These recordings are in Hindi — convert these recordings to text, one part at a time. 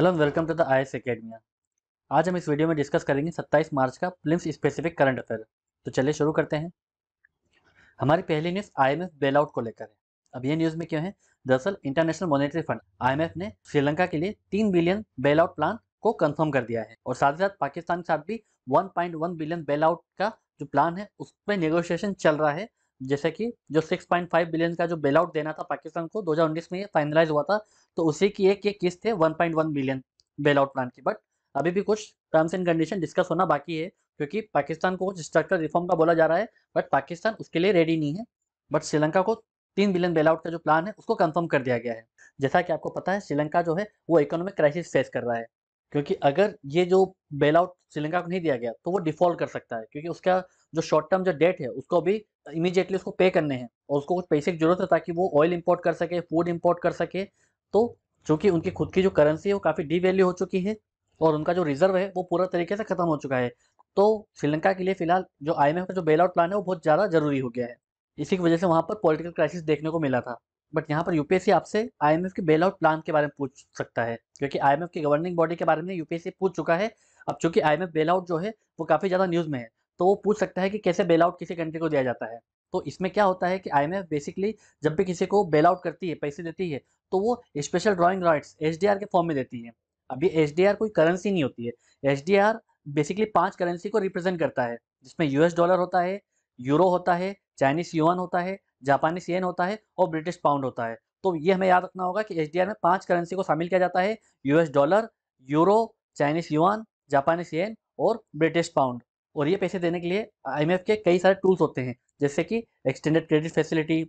hello welcome to the I S academia आज हम इस वीडियो में डिस्कस करेंगे 27 मार्च का प्लिम्स स्पेसिफिक करंट अफेयर तो चलिए शुरू करते हैं हमारी पहली न्यूज़ आईएमएफ बेलआउट को लेकर है अब ये न्यूज़ में क्यों है दरअसल इंटरनेशनल मॉनेटरी फंड आईएमएफ ने श्रीलंका के लिए तीन बिलियन आउट प्लान को कंफर्म कर दिया है और साथ ही साथ पाकिस्तान के साथ भी वन बिलियन आउट का जो प्लान है उस पर नेगोशिएशन चल रहा है जैसे कि जो 6.5 बिलियन का जो बेल आउट देना था पाकिस्तान को 2019 में फाइनलाइज हुआ था तो उसी की एक ये किस्त है 1.1 बिलियन बेल आउट प्लान की बट अभी भी कुछ टर्म्स एंड कंडीशन डिस्कस होना बाकी है क्योंकि पाकिस्तान को कुछ स्ट्रक्चर रिफॉर्म का बोला जा रहा है बट पाकिस्तान उसके लिए रेडी नहीं है बट श्रीलंका को तीन बिलियन बेल आउट का जो प्लान है उसको कंफर्म कर दिया गया है जैसा कि आपको पता है श्रीलंका जो है वो इकोनॉमिक क्राइसिस फेस कर रहा है क्योंकि अगर ये जो बेल आउट श्रीलंका को नहीं दिया गया तो वो डिफॉल्ट कर सकता है क्योंकि उसका जो शॉर्ट टर्म जो डेट है उसको अभी इमीजिएटली उसको पे करने हैं और उसको कुछ पैसे की जरूरत है ताकि वो ऑयल इम्पोर्ट कर सके फूड इम्पोर्ट कर सके तो चूंकि उनकी खुद की जो करेंसी है वो काफ़ी डी वैल्यू हो चुकी है और उनका जो रिजर्व है वो पूरा तरीके से खत्म हो चुका है तो श्रीलंका के लिए फिलहाल जो आई का जो बेल आउट प्लान है वो बहुत ज़्यादा जरूरी हो गया है इसी की वजह से वहाँ पर पॉलिटिकल क्राइसिस देखने को मिला था बट यहाँ पर यूपीएससी आपसे आईएमएफ के बेल आउट प्लान के बारे में पूछ सकता है क्योंकि आईएमएफ की गवर्निंग बॉडी के बारे में यूपीएससी पूछ चुका है अब चूंकि आईएमएफ बेल आउट जो है वो काफ़ी ज़्यादा न्यूज़ में है तो वो पूछ सकता है कि कैसे बेल आउट किसी कंट्री को दिया जाता है तो इसमें क्या होता है कि आई बेसिकली जब भी किसी को बेल आउट करती है पैसे देती है तो वो स्पेशल ड्रॉइंग राइट्स एच के फॉर्म में देती है अभी एच कोई करेंसी नहीं होती है एच बेसिकली पांच करेंसी को रिप्रेजेंट करता है जिसमें यूएस डॉलर होता है यूरो होता है चाइनीज यूआन होता है जापानी सीएन होता है और ब्रिटिश पाउंड होता है तो ये हमें याद रखना होगा कि एच में पांच करेंसी को शामिल किया जाता है US dollar euro Chinese yuan जापानी सीएन और ब्रिटिश पाउंड और ये पैसे देने के लिए आई के कई सारे टूल्स होते हैं जैसे कि extended credit facility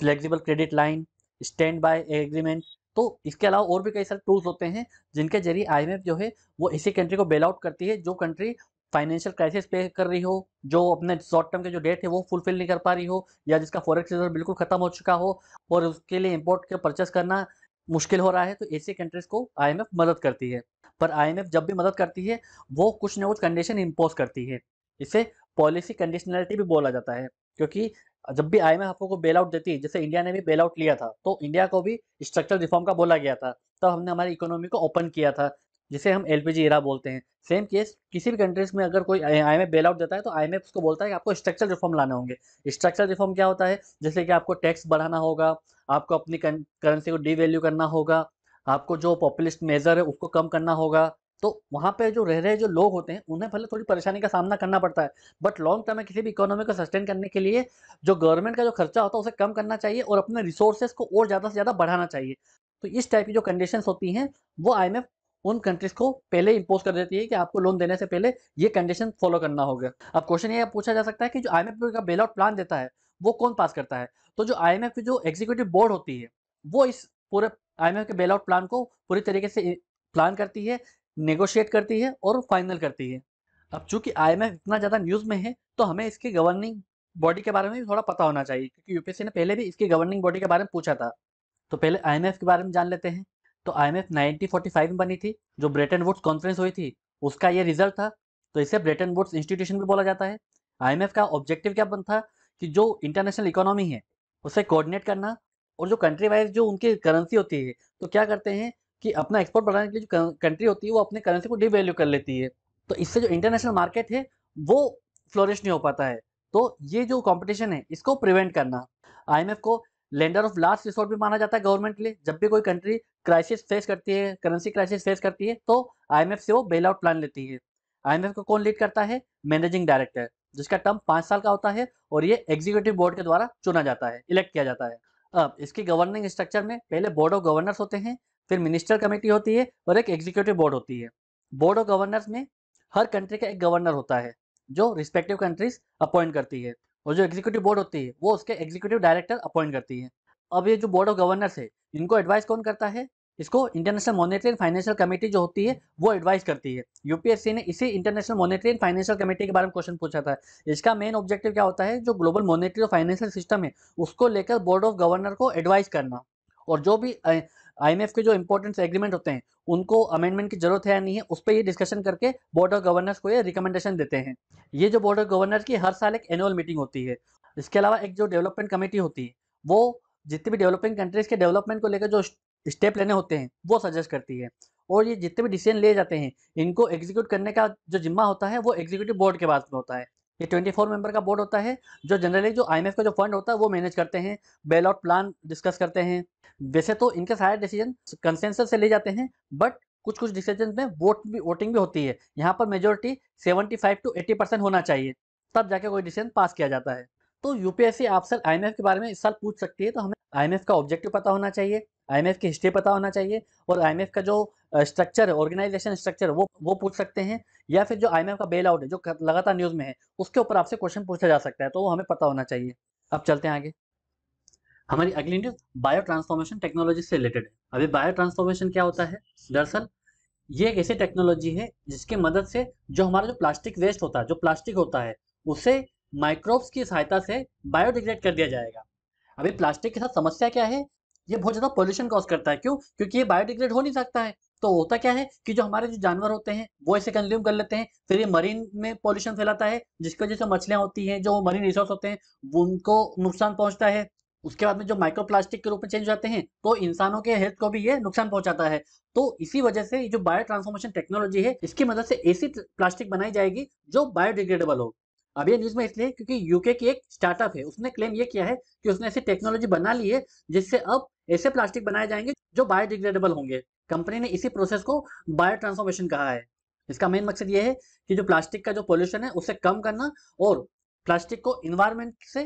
flexible credit line stand by agreement तो इसके अलावा और भी कई सारे टूल्स होते हैं जिनके जरिए आईएमएफ जो है वो इसी कंट्री को बेल आउट करती है जो कंट्री फाइनेंशियल क्राइसिस पे कर रही हो जो अपने शॉर्ट टर्म के जो डेट है वो फुलफिल नहीं कर पा रही हो या जिसका फॉरेक्स रिजर्व बिल्कुल खत्म हो चुका हो और उसके लिए इम्पोर्ट के परचेस करना मुश्किल हो रहा है तो ऐसी कंट्रीज को आईएमएफ मदद करती है पर आईएमएफ जब भी मदद करती है वो कुछ ना कुछ कंडीशन इम्पोज करती है इसे पॉलिसी कंडीशनलिटी भी बोला जाता है क्योंकि जब भी आई एम एफ को बेल आउट देती है जैसे इंडिया ने भी बेल आउट लिया था तो इंडिया को भी स्ट्रक्चरल रिफॉर्म का बोला गया था तब तो हमने हमारी इकोनॉमी को ओपन किया था जिसे हम एल पी बोलते हैं सेम केस किसी भी कंट्रीज में अगर कोई आई एम बेल आउट देता है तो आई उसको बोलता है कि आपको स्ट्रक्चर रिफॉर्म लाने होंगे स्ट्रक्चर रिफॉर्म क्या होता है जैसे कि आपको टैक्स बढ़ाना होगा आपको अपनी करेंसी को डीवैल्यू करना होगा आपको जो पॉपुलिस्ट मेजर है उसको कम करना होगा तो वहाँ पे जो रह रहे जो लोग होते हैं उन्हें भले थोड़ी परेशानी का सामना करना पड़ता है बट लॉन्ग टर्म में किसी भी इकोनॉमी को सस्टेन करने के लिए जो गवर्नमेंट का जो खर्चा होता है उसे कम करना चाहिए और अपने रिसोर्सेज को और ज़्यादा से ज़्यादा बढ़ाना चाहिए तो इस टाइप की जो कंडीशंस होती हैं वो आईएमएफ उन कंट्रीज को पहले इंपोज कर देती है कि आपको लोन देने से पहले ये कंडीशन फॉलो करना होगा अब क्वेश्चन ये पूछा जा सकता है कि जो आई का बेल आउट प्लान देता है वो कौन पास करता है तो जो आई की जो एग्जीक्यूटिव बोर्ड होती है वो इस पूरे आई के बेल आउट प्लान को पूरी तरीके से प्लान करती है नेगोशिएट करती है और फाइनल करती है अब चूंकि आईएमएफ इतना ज़्यादा न्यूज़ में है तो हमें इसकी गवर्निंग बॉडी के बारे में भी थोड़ा पता होना चाहिए क्योंकि यूपीएससी ने पहले भी इसकी गवर्निंग बॉडी के बारे में पूछा था तो पहले आईएमएफ के बारे में जान लेते हैं तो आईएमएफ 1945 में बनी थी जो ब्रेटन वुड्स कॉन्फ्रेंस हुई थी उसका ये रिजल्ट था तो इसे ब्रेटन वुड्स इंस्टीट्यूशन भी बोला जाता है आईएमएफ का ऑब्जेक्टिव क्या बनता कि जो इंटरनेशनल इकोनॉमी है उसे कोऑर्डिनेट करना और जो कंट्री वाइज जो उनकी करेंसी होती है तो क्या करते हैं कि अपना एक्सपोर्ट बढ़ाने के लिए जो कंट्री होती है वो अपने करेंसी को डिवेल्यू कर लेती है तो इससे जो इंटरनेशनल मार्केट है वो फ्लोरिश नहीं हो पाता है तो ये जो कॉम्पिटिशन है इसको प्रिवेंट करना आई को लेंडर ऑफ लास्ट रिसोर्ट भी माना जाता है गवर्नमेंट के लिए जब भी कोई कंट्री क्राइसिस फेस करती है करेंसी क्राइसिस फेस करती है तो आईएमएफ से वो बेल आउट प्लान लेती है आईएमएफ को कौन लीड करता है मैनेजिंग डायरेक्टर जिसका टर्म पाँच साल का होता है और ये एग्जीक्यूटिव बोर्ड के द्वारा चुना जाता है इलेक्ट किया जाता है अब इसकी गवर्निंग स्ट्रक्चर में पहले बोर्ड ऑफ गवर्नर्स होते हैं फिर मिनिस्टर कमेटी होती है और एक एग्जीक्यूटिव बोर्ड होती है बोर्ड ऑफ गवर्नर्स में हर कंट्री का एक गवर्नर होता है जो रिस्पेक्टिव कंट्रीज अपॉइंट करती है और जो एग्जीक्यूटिव बोर्ड होती है वो उसके एग्जीक्यूटिव डायरेक्टर अपॉइंट करती है अब ये जो बोर्ड ऑफ गवर्नर्स है इनको एडवाइस कौन करता है इसको international monetary and financial committee जो होती है वो एडवाइस करती है यूपीएससी ने इसी international monetary and financial committee के बारे में क्वेश्चन पूछा था इसका मेन ऑब्जेक्टिव क्या होता है जो ग्लोबल मॉनेटरी और फाइनेंशियल सिस्टम है उसको लेकर बोर्ड ऑफ गवर्नर को एडवाइस करना और जो भी आईएमएफ के जो इंपॉर्टेंट एग्रीमेंट होते हैं उनको अमेंडमेंट की जरूरत है या नहीं है उस पर ये डिस्कशन करके बोर्ड ऑफ गवर्नर्स को ये रिकमेंडेशन देते हैं ये जो बोर्ड ऑफ गवर्नर की हर साल एक एनुअल मीटिंग होती है इसके अलावा एक जो डेवलपमेंट कमेटी होती है वो जितनी भी डेवलपिंग कंट्रीज के डेवलपमेंट को लेकर जो स्टेप लेने होते हैं वो सजेस्ट करती है और ये जितने भी डिसीजन ले जाते हैं इनको एग्जीक्यूट करने का जो जिम्मा होता है वो एग्जीक्यूटिव बोर्ड के पास में होता है ये 24 मेंबर का बोर्ड होता है जो जनरली जो आईएमएफ का जो फंड होता है वो मैनेज करते हैं बेल आउट प्लान डिस्कस करते हैं वैसे तो इनके सारे डिसीजन कंसेंसस से ले जाते हैं बट कुछ कुछ डिसीजन में वोट भी वोटिंग भी होती है यहाँ पर मेजोरिटी 75 टू 80 परसेंट होना चाहिए तब जाके कोई डिसीजन पास किया जाता है तो यूपीएससी आपसे आई के बारे में इस साल पूछ सकती है तो हमें आई का ऑब्जेक्टिव पता होना चाहिए आईएमएफ की हिस्ट्री पता होना चाहिए और आईएमएफ का जो स्ट्रक्चर है ऑर्गेनाइजेशन स्ट्रक्चर वो वो पूछ सकते हैं या फिर जो आईएमएफ का बेल आउट है जो लगातार न्यूज़ में है उसके ऊपर आपसे क्वेश्चन पूछा जा सकता है तो वो हमें पता होना चाहिए अब चलते हैं आगे हमारी अगली न्यूज बायो ट्रांसफॉर्मेशन टेक्नोलॉजी से रिलेटेड है अभी बायो ट्रांसफॉर्मेशन क्या होता है दरअसल ये एक ऐसी टेक्नोलॉजी है जिसकी मदद से जो हमारा जो प्लास्टिक वेस्ट होता है जो प्लास्टिक होता है उसे माइक्रोब्स की सहायता से बायोडिग्रेड कर दिया जाएगा अभी प्लास्टिक के साथ समस्या क्या है ये बहुत ज़्यादा पॉल्यूशन कॉज करता है क्यों क्योंकि ये बायोडिग्रेड हो नहीं सकता है तो होता क्या है कि जो हमारे जो जानवर होते हैं वो इसे कंज्यूम कर लेते हैं फिर ये मरीन में पॉल्यूशन फैलाता है जिसकी वजह से मछलियाँ होती हैं जो मरीन रिसोर्स होते हैं उनको नुकसान पहुंचता है उसके बाद में जो माइक्रो प्लास्टिक के रूप में चेंज हो जाते हैं तो इंसानों के हेल्थ को भी ये नुकसान पहुंचाता है तो इसी वजह से जो बायो ट्रांसफॉर्मेशन टेक्नोलॉजी है इसकी मदद से ऐसी प्लास्टिक बनाई जाएगी जो बायोडिग्रेडेबल हो अब ये न्यूज में इसलिए क्योंकि यूके की एक स्टार्टअप है उसने क्लेम ये किया है कि उसने ऐसी टेक्नोलॉजी बना ली है जिससे अब ऐसे प्लास्टिक बनाए जाएंगे जो बायोडिग्रेडेबल होंगे कंपनी ने इसी प्रोसेस को बायो ट्रांसफॉर्मेशन कहा है इसका मेन मकसद ये है कि जो प्लास्टिक का जो पॉल्यूशन है उसे कम करना और प्लास्टिक को इन्वायरमेंट से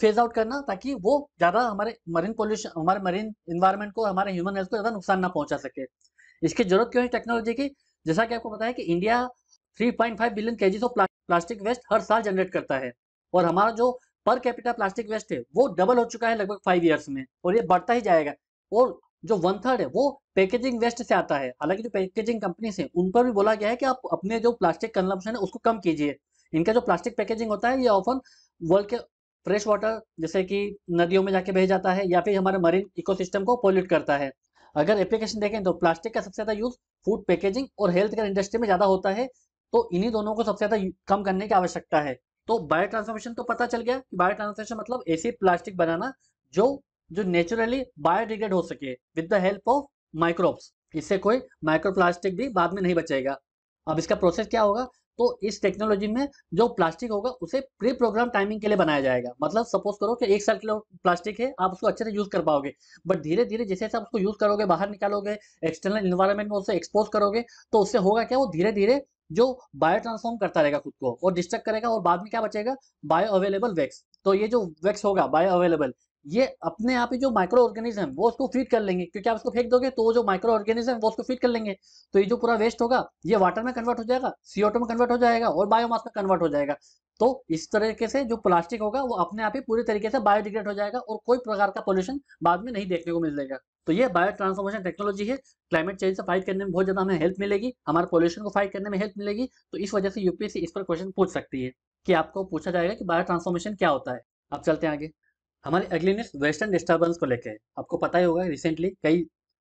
फेज आउट करना ताकि वो ज़्यादा हमारे मरीन पॉल्यूशन हमारे मरीन इन्वायरमेंट को हमारे ह्यूमन हेल्थ को ज़्यादा नुकसान ना पहुंचा सके इसकी जरूरत क्यों है टेक्नोलॉजी की जैसा कि आपको पता है कि India 3.5 billion kgs of plastic waste हर साल जनरेट करता है और हमारा जो पर कैपिटा प्लास्टिक वेस्ट है वो डबल हो चुका है लगभग फाइव ईयर्स में और ये बढ़ता ही जाएगा और जो वन थर्ड है वो पैकेजिंग वेस्ट से आता है हालांकि जो पैकेजिंग कंपनीज हैं उन पर भी बोला गया है कि आप अपने जो प्लास्टिक कंजम्पशन है उसको कम कीजिए इनका जो प्लास्टिक पैकेजिंग होता है ये ऑफन वर्ल्ड के फ्रेश वाटर जैसे कि नदियों में जाके बह जाता है या फिर हमारे मरीन इकोसिस्टम को पोल्यूट करता है अगर एप्लीकेशन देखें तो प्लास्टिक का सबसे ज्यादा यूज फूड पैकेजिंग और हेल्थ केयर इंडस्ट्री में ज्यादा होता है तो इन्हीं दोनों को सबसे ज्यादा कम करने की आवश्यकता है तो बायो ट्रांसफॉर्मेशन तो पता चल गया कि बायो ट्रांसफॉर्मेशन मतलब ऐसी प्लास्टिक बनाना जो जो नेचुरली बायोडिग्रेड हो सके with the help of microbes इससे कोई माइक्रो प्लास्टिक भी बाद में नहीं बचेगा अब इसका प्रोसेस क्या होगा तो इस टेक्नोलॉजी में जो प्लास्टिक होगा उसे प्री प्रोग्राम टाइमिंग के लिए बनाया जाएगा मतलब सपोज करो कि एक साल किलो प्लास्टिक है आप उसको अच्छे से यूज़ कर पाओगे बट धीरे धीरे जैसे जैसे आप उसको यूज़ करोगे बाहर निकालोगे एक्सटर्नल इन्वायरमेंट में उसे एक्सपोज करोगे तो उससे होगा क्या वो धीरे धीरे जो बायो ट्रांसफॉर्म करता रहेगा खुद को और डिस्ट्रक्ट करेगा और बाद में क्या बचेगा बायो अवेलेबल वैक्स तो ये जो वैक्स होगा बायो अवेलेबल ये अपने आप ही जो माइक्रो ऑर्गेनिज्म वो उसको फीड कर लेंगे क्योंकि आप उसको फेंक दोगे तो वो जो माइक्रो ऑर्गेनिज्म वो उसको फीड कर लेंगे तो ये जो पूरा वेस्ट होगा ये वाटर में कन्वर्ट हो जाएगा सीओ में कन्वर्ट हो जाएगा और बायोमास में कन्वर्ट हो जाएगा तो इस तरीके से जो प्लास्टिक होगा वो अपने आप ही पूरी तरीके से बायोडिग्रेड हो जाएगा और कोई प्रकार का पोल्यूशन बाद में नहीं देखने को मिल जाएगा तो ये बायो ट्रांसफॉर्मेशन टेक्नोलॉजी है क्लाइमेट चेंज से फाइट करने में बहुत ज्यादा हमें हेल्प मिलेगी हमारे पॉल्यूशन को फाइट करने में हेल्प मिलेगी तो इस वजह से यूपीएससी इस पर क्वेश्चन पूछ सकती है कि आपको पूछा जाएगा कि बायो ट्रांसफॉर्मेशन क्या होता है अब चलते हैं आगे हमारे अगली न्यूज वेस्टर्न डिस्टर्बेंस को लेकर आपको पता ही होगा रिसेंटली कई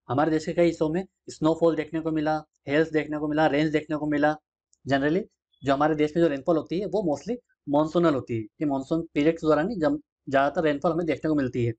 हमारे देश के कई हिस्सों में स्नोफॉल देखने को मिला हेल्स देखने को मिला रेंज देखने को मिला जनरली जो हमारे देश में जो रेनफॉल होती है वो मोस्टली मानसूनल होती है ये मानसून पीरियड के दौरान ही जब ज़्यादातर रेनफॉल हमें देखने को मिलती है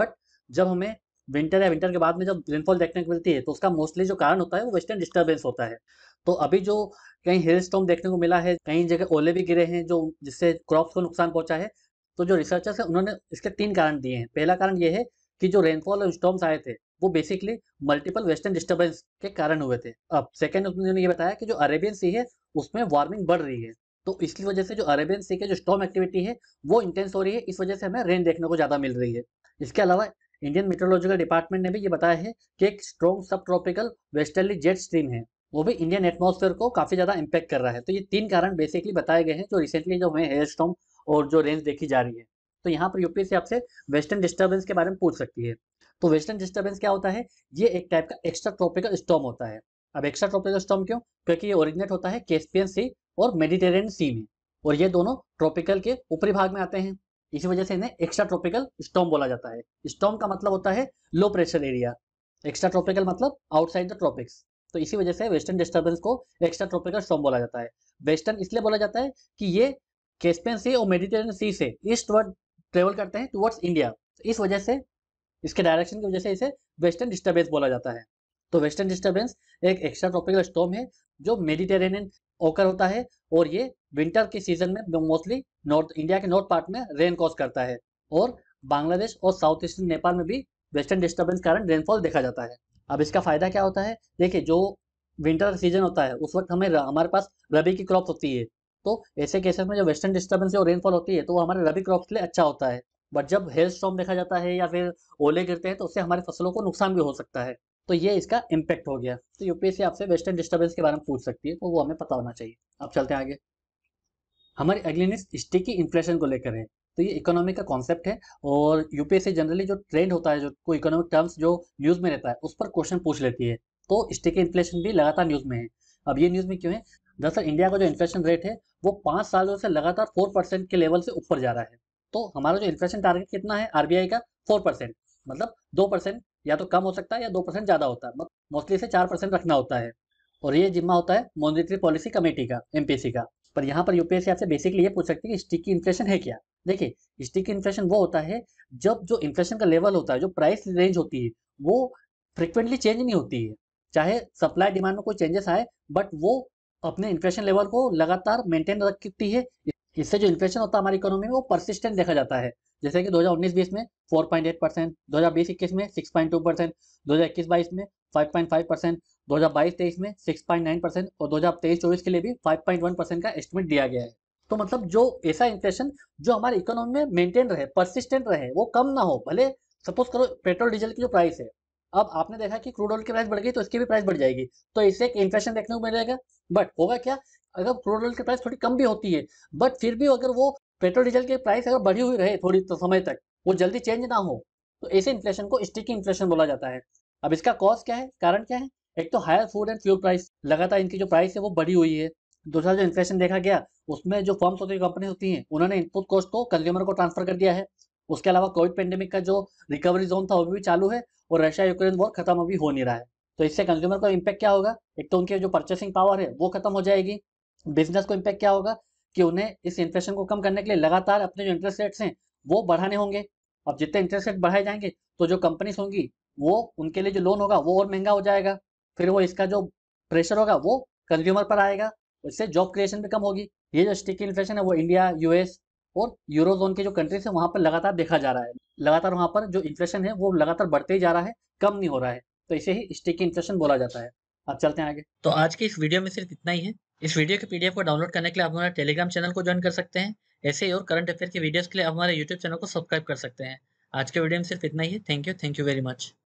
बट जब हमें विंटर या विंटर के बाद में जब रेनफॉल देखने को मिलती है तो उसका मोस्टली जो कारण होता है वो वेस्टर्न डिस्टर्बेंस होता है तो अभी जो कहीं हेल स्टॉम देखने को मिला है कहीं जगह ओले भी गिरे हैं जो जिससे क्रॉप्स को नुकसान पहुंचा है तो जो रिसर्चर्स है उन्होंने इसके तीन कारण दिए हैं पहला कारण ये है कि जो रेनफॉल और स्टॉम्स आए थे वो बेसिकली मल्टीपल वेस्टर्न डिस्टर्बेंस के कारण हुए थे अब सेकेंड उन्होंने ये बताया कि जो अरेबियन सी है उसमें वार्मिंग बढ़ रही है तो इसकी वजह से जो अरेबियन सी के जो स्टॉम एक्टिविटी है वो इंटेंस हो रही है इस वजह से हमें रेन देखने को ज़्यादा मिल रही है इसके अलावा इंडियन मेट्रोलॉजिकल डिपार्टमेंट ने भी ये बताया है कि एक स्ट्रॉन्ग सब ट्रॉपिकल वेस्टर्ली जेट स्ट्रीम है वो भी इंडियन एटमोसफेयर को काफ़ी ज़्यादा इम्पैक्ट कर रहा है तो ये तीन कारण बेसिकली बताए गए हैं जो रिसेंटली जो हमें हेयर स्टॉम और जो रेंज देखी जा रही है तो यहाँ पर यूपीएससी आपसे वेस्टर्न डिस्टर्बेंस के बारे में पूछ सकती है तो वेस्टर्न डिस्टर्बेंस क्या होता है ये एक टाइप का एक्स्ट्रा ट्रॉपिकल स्टॉम होता है अब एक्स्ट्रा ट्रॉपिकल स्टॉम क्यों क्योंकि ये ओरिजिनेट होता है कैस्पियन सी और मेडिटेरियन सी में और ये दोनों ट्रॉपिकल के ऊपरी भाग में आते हैं इसी वजह से इन्हें एक्स्ट्रा ट्रॉपिकल स्टॉम बोला जाता है स्टॉम का मतलब होता है low pressure area extra tropical मतलब आउटसाइड द ट्रॉपिक्स तो इसी वजह से वेस्टर्न डिस्टर्बेंस को एक्स्ट्रा ट्रॉपिकल स्टॉम बोला जाता है वेस्टर्न इसलिए बोला जाता है कि ये कैस्पियन सी और मेडिटेरियन सी से वर्ड ट्रेवल करते हैं टुवर्ड्स इंडिया इस वजह से इसके डायरेक्शन की वजह से इसे वेस्टर्न डिस्टर्बेंस बोला जाता है तो वेस्टर्न डिस्टर्बेंस एक एक्स्ट्रा ट्रॉपिकल स्टॉम है जो मेडिटेरेनियन ओकर होता है और ये विंटर के सीजन में मोस्टली नॉर्थ इंडिया के नॉर्थ पार्ट में रेन कॉज करता है और बांग्लादेश और साउथ ईस्टर्न नेपाल में भी वेस्टर्न डिस्टर्बेंस कारण रेनफॉल देखा जाता है अब इसका फायदा क्या होता है देखिए जो विंटर सीजन होता है उस वक्त हमें हमारे पास रबी की क्रॉप होती है तो ऐसे केसेस में जो वेस्टर्न डिस्टर्बेंस और रेनफॉल होती है तो वो हमारे रबी क्रॉप के लिए अच्छा होता है बट जब हेल स्टॉम देखा जाता है या फिर ओले गिरते हैं तो उससे हमारे फसलों को नुकसान भी हो सकता है तो ये इसका इम्पैक्ट हो गया तो यूपीएससी आपसे वेस्टर्न डिस्टर्बेंस के बारे में पूछ सकती है तो वो हमें पता होना चाहिए अब चलते हैं आगे हमारी अगली स्टिकी इन्फ्लेशन को लेकर है तो ये इकोनॉमी का कॉन्सेप्ट है और यूपीएससी जनरली जो ट्रेंड होता है जो कोई इकोनॉमिक टर्म्स जो न्यूज़ में रहता है उस पर क्वेश्चन पूछ लेती है तो स्टिकी इन्फ्लेशन भी लगातार न्यूज़ में है अब ये न्यूज़ में क्यों है दरअसल इंडिया का जो इन्फ्लेशन रेट है वो पांच सालों से लगातार फोर परसेंट के लेवल से ऊपर जा रहा है तो हमारा जो इन्फ्लेशन टारगेट कितना है आरबीआई का फोर परसेंट मतलब दो परसेंट या तो कम हो सकता है या दो परसेंट ज़्यादा होता है मोस्टली मतलब से चार परसेंट रखना होता है और ये जिम्मा होता है मॉनिटरी पॉलिसी कमेटी का एमपीसी का पर यहाँ पर यूपीएससी आपसे बेसिकली ये पूछ सकती है कि स्टिकी इन्फ्लेशन है क्या देखिए स्टिकी इन्फ्लेशन वो होता है जब जो इन्फ्लेशन का लेवल होता है जो प्राइस रेंज होती है वो फ्रिक्वेंटली चेंज नहीं होती है चाहे सप्लाई डिमांड में कोई चेंजेस आए बट वो अपने इन्फ्लेशन लेवल को लगातार मेंटेन रखती है इससे जो इन्फ्लेशन होता है हमारी इकोनॉमी में वो परसिस्टेंट देखा जाता है जैसे कि 2019-20 में 4.8 परसेंट दो में 6.2 परसेंट दो में 5.5 परसेंट दो में 6.9 परसेंट और दो हज़ार के लिए भी 5.1 परसेंट का एस्टिमेट दिया गया है तो मतलब जो ऐसा इन्फ्लेशन जो हमारी इकोनॉमी में मेंटेन रहे परसिस्टेंट रहे वो कम ना हो भले सपोज करो पेट्रोल डीजल की जो प्राइस है अब आपने देखा कि क्रूड ऑयल की प्राइस बढ़ गई तो इसकी भी प्राइस बढ़ जाएगी तो इससे एक इन्फ्लेशन देखने को मिलेगा बट होगा क्या अगर क्रूड ऑयल की प्राइस थोड़ी कम भी होती है बट फिर भी अगर वो पेट्रोल डीजल की प्राइस अगर बढ़ी हुई रहे थोड़ी तो समय तक वो जल्दी चेंज ना हो तो ऐसे इन्फ्लेशन को स्टिकी इन्फ्लेशन बोला जाता है अब इसका कॉज क्या है कारण क्या है एक तो higher food and fuel price लगातार इनकी जो प्राइस है वो बढ़ी हुई है दूसरा जो इन्फ्लेशन देखा गया उसमें जो फॉर्म्स होती है कंपनी होती हैं उन्होंने इनपुट कॉस्ट को कंज्यूमर को ट्रांसफर कर दिया है उसके अलावा कोविड पेंडेमिक का जो रिकवरी जोन था वो भी चालू है और रशिया यूक्रेन वॉर खत्म अभी हो नहीं रहा है तो इससे कंज्यूमर को इम्पैक्ट क्या होगा एक तो उनके जो परचेसिंग पावर है वो खत्म हो जाएगी बिजनेस को इम्पैक्ट क्या होगा कि उन्हें इस इन्फ्लेशन को कम करने के लिए लगातार अपने जो इंटरेस्ट रेट्स हैं वो बढ़ाने होंगे अब जितने इंटरेस्ट रेट बढ़ाए जाएंगे तो जो कंपनीज होंगी वो उनके लिए जो लोन होगा वो और महंगा हो जाएगा फिर वो इसका जो प्रेशर होगा वो कंज्यूमर पर आएगा इससे जॉब क्रिएशन भी कम होगी ये जो स्टिक इन्फ्लेशन है वो इंडिया यूएस और यूरो जोन के जो कंट्रीज है वहाँ पर लगातार देखा जा रहा है लगातार वहाँ पर जो इन्फ्लेशन है वो लगातार बढ़ते ही जा रहा है कम नहीं हो रहा है तो इसे ही स्टिक इंटरेक्शन बोला जाता है अब चलते हैं आगे तो आज की इस वीडियो में सिर्फ इतना ही है इस वीडियो के पीडीएफ को डाउनलोड करने के लिए आप हमारे टेलीग्राम चैनल को ज्वाइन कर सकते हैं ऐसे ही और करंट अफेयर के वीडियोस के लिए आप हमारे यूट्यूब चैनल को सब्सक्राइब कर सकते हैं आज के वीडियो में सिर्फ इतना ही है thank you thank you very much